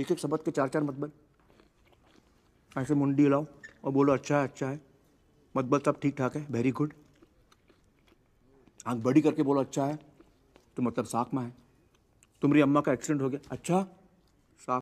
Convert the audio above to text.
एक एक शब्द के चार चार मतबल ऐसे मुंडी लाओ और बोलो अच्छा है अच्छा है मतबल सब ठीक ठाक है वेरी गुड आंख बड़ी करके बोलो अच्छा है तो मतलब साकमा है तुम्हारी अम्मा का एक्सीडेंट हो गया अच्छा